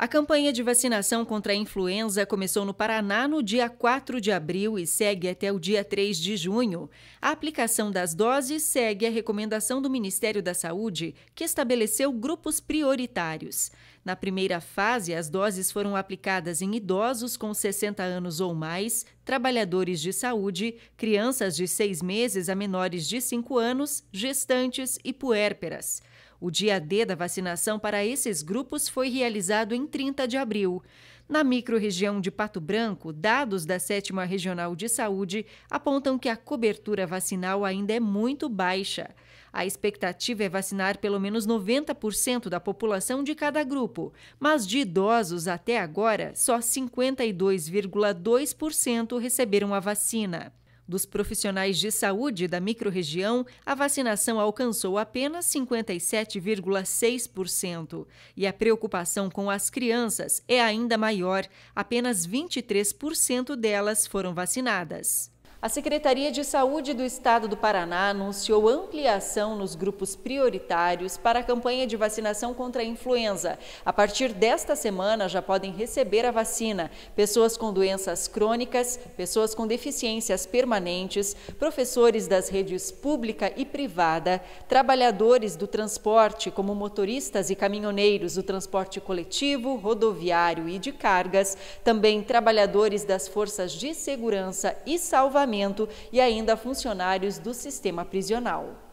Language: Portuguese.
A campanha de vacinação contra a influenza começou no Paraná no dia 4 de abril e segue até o dia 3 de junho. A aplicação das doses segue a recomendação do Ministério da Saúde, que estabeleceu grupos prioritários. Na primeira fase, as doses foram aplicadas em idosos com 60 anos ou mais, trabalhadores de saúde, crianças de 6 meses a menores de 5 anos, gestantes e puérperas. O dia D da vacinação para esses grupos foi realizado em 30 de abril. Na microrregião de Pato Branco, dados da 7 Regional de Saúde apontam que a cobertura vacinal ainda é muito baixa. A expectativa é vacinar pelo menos 90% da população de cada grupo, mas de idosos até agora, só 52,2% receberam a vacina. Dos profissionais de saúde da microrregião, a vacinação alcançou apenas 57,6% e a preocupação com as crianças é ainda maior, apenas 23% delas foram vacinadas. A Secretaria de Saúde do Estado do Paraná anunciou ampliação nos grupos prioritários para a campanha de vacinação contra a influenza. A partir desta semana já podem receber a vacina pessoas com doenças crônicas, pessoas com deficiências permanentes, professores das redes pública e privada, trabalhadores do transporte, como motoristas e caminhoneiros do transporte coletivo, rodoviário e de cargas, também trabalhadores das forças de segurança e salvamento e ainda funcionários do sistema prisional.